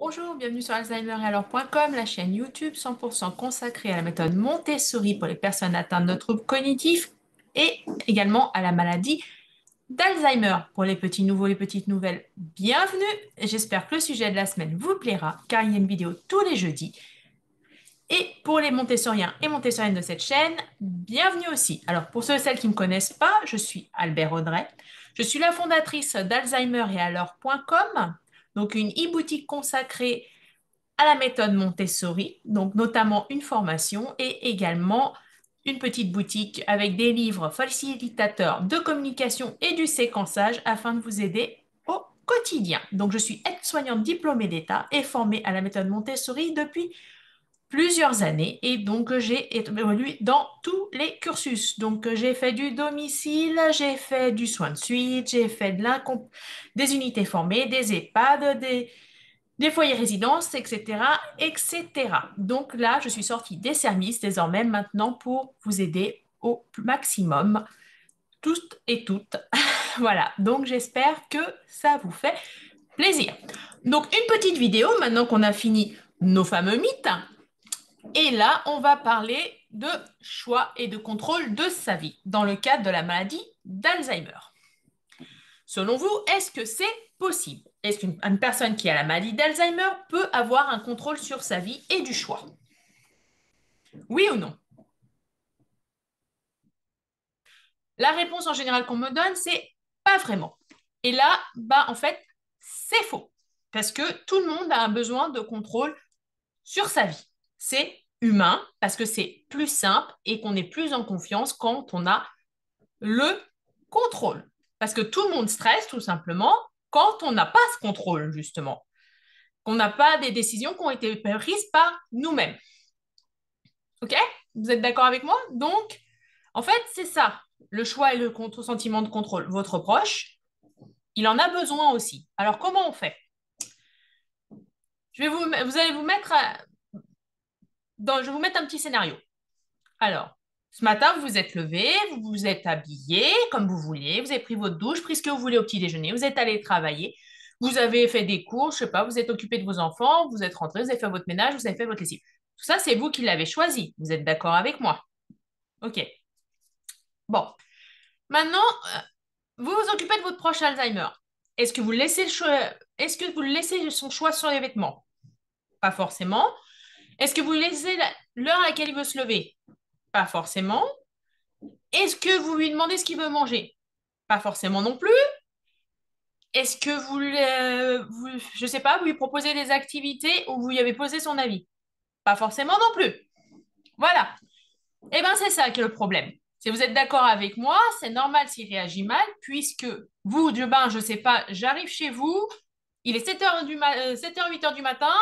Bonjour, bienvenue sur alzheimer-et-alors.com, la chaîne YouTube 100% consacrée à la méthode Montessori pour les personnes atteintes de troubles cognitifs et également à la maladie d'Alzheimer. Pour les petits nouveaux, et petites nouvelles, bienvenue. J'espère que le sujet de la semaine vous plaira car il y a une vidéo tous les jeudis. Et pour les Montessoriens et Montessoriennes de cette chaîne, bienvenue aussi. Alors pour ceux et celles qui ne me connaissent pas, je suis Albert Audrey. Je suis la fondatrice d'Alzheimer et alors.com donc une e-boutique consacrée à la méthode Montessori, donc notamment une formation et également une petite boutique avec des livres facilitateurs de communication et du séquençage afin de vous aider au quotidien. Donc je suis aide-soignante diplômée d'État et formée à la méthode Montessori depuis plusieurs années et donc euh, j'ai évolué dans tous les cursus. Donc euh, j'ai fait du domicile, j'ai fait du soin de suite, j'ai fait de des unités formées, des EHPAD, des, foyers résidences, etc., etc. Donc là, je suis sortie des services désormais maintenant pour vous aider au maximum, toutes et toutes. voilà, donc j'espère que ça vous fait plaisir. Donc une petite vidéo maintenant qu'on a fini nos fameux mythes et là, on va parler de choix et de contrôle de sa vie dans le cadre de la maladie d'Alzheimer. Selon vous, est-ce que c'est possible Est-ce qu'une personne qui a la maladie d'Alzheimer peut avoir un contrôle sur sa vie et du choix Oui ou non La réponse en général qu'on me donne, c'est pas vraiment. Et là, bah en fait, c'est faux parce que tout le monde a un besoin de contrôle sur sa vie c'est humain parce que c'est plus simple et qu'on est plus en confiance quand on a le contrôle. Parce que tout le monde stresse tout simplement quand on n'a pas ce contrôle, justement. Qu'on n'a pas des décisions qui ont été prises par nous-mêmes. OK Vous êtes d'accord avec moi Donc, en fait, c'est ça, le choix et le sentiment de contrôle. Votre proche, il en a besoin aussi. Alors, comment on fait je vais vous, vous allez vous mettre donc, je vais vous mettre un petit scénario. Alors, ce matin, vous vous êtes levé, vous vous êtes habillé comme vous voulez, vous avez pris votre douche, pris ce que vous voulez au petit déjeuner, vous êtes allé travailler, vous avez fait des cours, je sais pas, vous êtes occupé de vos enfants, vous êtes rentré, vous avez fait votre ménage, vous avez fait votre lessive. Tout ça, c'est vous qui l'avez choisi. Vous êtes d'accord avec moi Ok. Bon. Maintenant, euh, vous vous occupez de votre proche Alzheimer. Est-ce que vous laissez, Est-ce que vous laissez son choix sur les vêtements Pas forcément. Est-ce que vous laissez l'heure à laquelle il veut se lever Pas forcément. Est-ce que vous lui demandez ce qu'il veut manger Pas forcément non plus. Est-ce que vous, euh, je sais pas, lui proposez des activités où vous lui avez posé son avis Pas forcément non plus. Voilà. Eh bien, c'est ça qui est le problème. Si vous êtes d'accord avec moi, c'est normal s'il réagit mal, puisque vous, du je ne sais pas, j'arrive chez vous, il est 7h, du 7h, euh, 8h du matin,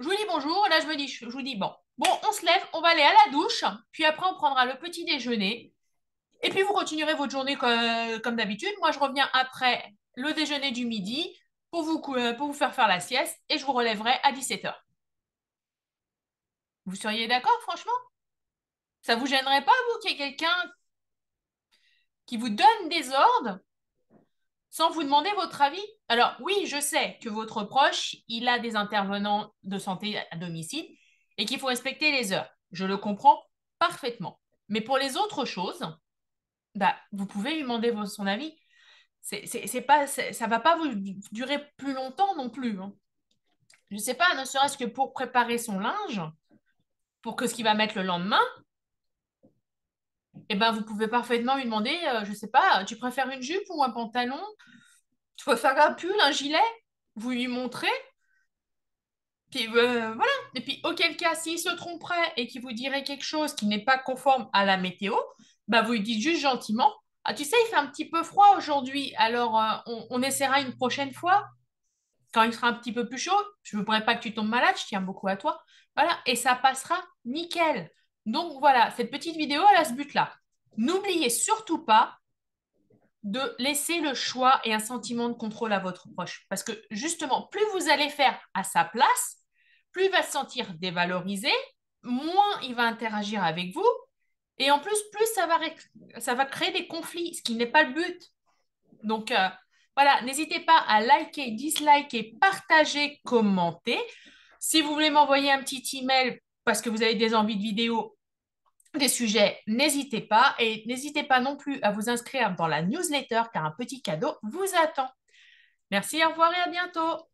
je vous dis bonjour, là je, me dis, je vous dis bon. Bon, on se lève, on va aller à la douche, puis après on prendra le petit déjeuner. Et puis vous continuerez votre journée comme, d'habitude. Moi, je reviens après le déjeuner du midi pour vous, euh, pour vous faire faire la sieste et je vous relèverai à 17h. Vous seriez d'accord, franchement Ça ne vous gênerait pas, vous, qu'il y ait quelqu'un qui vous donne des ordres sans vous demander votre avis. Alors oui, je sais que votre proche, il a des intervenants de santé à domicile et qu'il faut respecter les heures. Je le comprends parfaitement. Mais pour les autres choses, bah, vous pouvez lui demander son avis. C'est, pas, ça ne va pas vous durer plus longtemps non plus. Hein. Je ne sais pas, ne serait-ce que pour préparer son linge, pour que ce qu'il va mettre le lendemain, eh ben, vous pouvez parfaitement lui demander, euh, je ne sais pas, tu préfères une jupe ou un pantalon Tu préfères un pull, un gilet Vous lui montrez. Puis euh, voilà. Et puis, auquel cas, s'il se tromperait et qu'il vous dirait quelque chose qui n'est pas conforme à la météo, bah, vous lui dites juste gentiment Ah, tu sais, il fait un petit peu froid aujourd'hui, alors euh, on, essaiera une prochaine fois. Quand il sera un petit peu plus chaud, je ne voudrais pas que tu tombes malade, je tiens beaucoup à toi. Voilà, et ça passera nickel. Donc voilà, cette petite vidéo, elle a ce but-là. N'oubliez surtout pas de laisser le choix et un sentiment de contrôle à votre proche. Parce que justement, plus vous allez faire à sa place, plus il va se sentir dévalorisé, moins il va interagir avec vous. Et en plus, plus ça va, créer des conflits, ce qui n'est pas le but. Donc euh, voilà, n'hésitez pas à liker, disliker, partager, commenter. Si vous voulez m'envoyer un petit email parce que vous avez des envies de vidéo, des sujets, n'hésitez pas. Et n'hésitez pas non plus à vous inscrire dans la newsletter car un petit cadeau vous attend. Merci, au revoir et à bientôt.